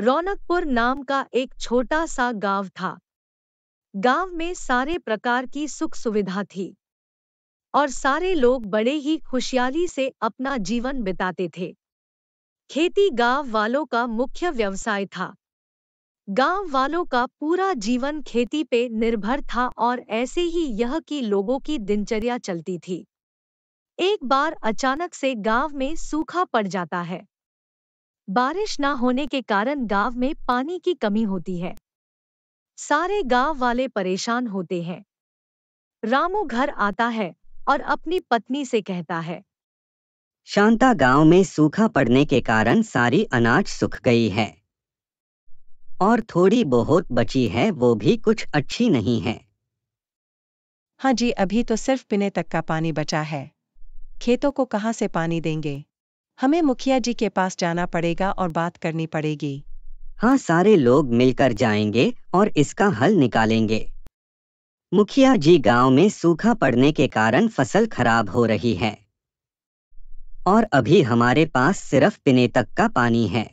रौनकपुर नाम का एक छोटा सा गांव था गांव में सारे प्रकार की सुख सुविधा थी और सारे लोग बड़े ही खुशहाली से अपना जीवन बिताते थे खेती गांव वालों का मुख्य व्यवसाय था गांव वालों का पूरा जीवन खेती पे निर्भर था और ऐसे ही यह की लोगों की दिनचर्या चलती थी एक बार अचानक से गांव में सूखा पड़ जाता है बारिश ना होने के कारण गांव में पानी की कमी होती है सारे गांव वाले परेशान होते हैं रामू घर आता है और अपनी पत्नी से कहता है शांता गांव में सूखा पड़ने के कारण सारी अनाज सूख गई है और थोड़ी बहुत बची है वो भी कुछ अच्छी नहीं है हाँ जी अभी तो सिर्फ पीने तक का पानी बचा है खेतों को कहाँ से पानी देंगे हमें मुखिया जी के पास जाना पड़ेगा और बात करनी पड़ेगी हाँ सारे लोग मिलकर जाएंगे और इसका हल निकालेंगे मुखिया जी गांव में सूखा पड़ने के कारण फसल खराब हो रही है और अभी हमारे पास सिर्फ पीने तक का पानी है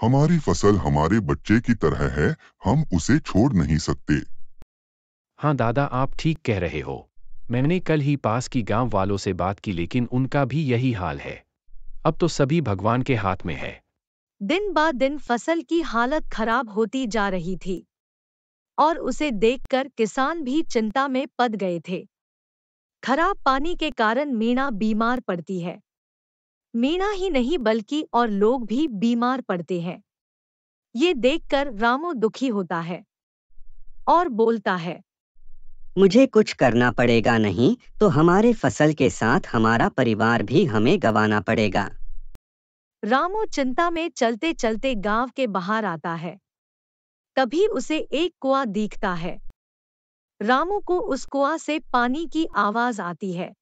हमारी फसल हमारे बच्चे की तरह है हम उसे छोड़ नहीं सकते हाँ दादा आप ठीक कह रहे हो मैंने कल ही पास की गांव वालों से बात की लेकिन उनका भी यही हाल है अब तो सभी भगवान के हाथ में है दिन ब दिन फसल की हालत खराब होती जा रही थी और उसे देखकर किसान भी चिंता में पद गए थे खराब पानी के कारण मीणा बीमार पड़ती है मीणा ही नहीं बल्कि और लोग भी बीमार पड़ते हैं ये देखकर रामो दुखी होता है और बोलता है मुझे कुछ करना पड़ेगा नहीं तो हमारे फसल के साथ हमारा परिवार भी हमें गवाना पड़ेगा रामू चिंता में चलते चलते गांव के बाहर आता है तभी उसे एक कुआ दिखता है रामू को उस कुआ से पानी की आवाज आती है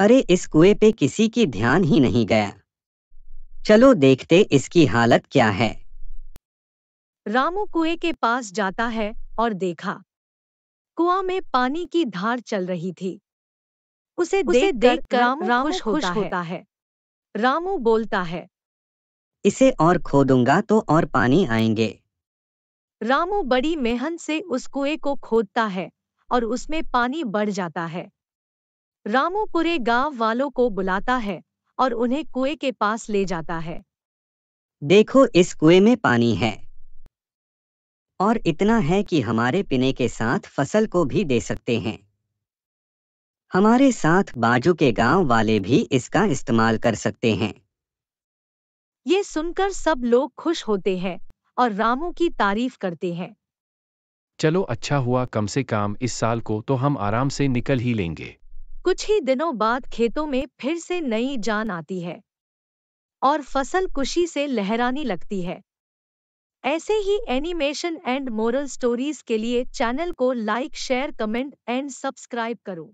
अरे इस कुएं पे किसी की ध्यान ही नहीं गया चलो देखते इसकी हालत क्या है रामू कुएं के पास जाता है और देखा कुआं में पानी की धार चल रही थी उसे, उसे देख कर रामू, रामू खुश होता, है। होता है रामू बोलता है इसे और खोदूंगा तो और पानी आएंगे रामू बड़ी मेहनत से उस कुएं को खोदता है और उसमें पानी बढ़ जाता है रामू पूरे गांव वालों को बुलाता है और उन्हें कुएं के पास ले जाता है देखो इस कुएं में पानी है और इतना है कि हमारे पीने के साथ फसल को भी दे सकते हैं हमारे साथ बाजू के गांव वाले भी इसका इस्तेमाल कर सकते हैं ये सुनकर सब लोग खुश होते हैं और रामू की तारीफ करते हैं चलो अच्छा हुआ कम से कम इस साल को तो हम आराम से निकल ही लेंगे कुछ ही दिनों बाद खेतों में फिर से नई जान आती है और फसल खुशी से लहराने लगती है ऐसे ही एनिमेशन एंड मोरल स्टोरीज के लिए चैनल को like share comment and subscribe करो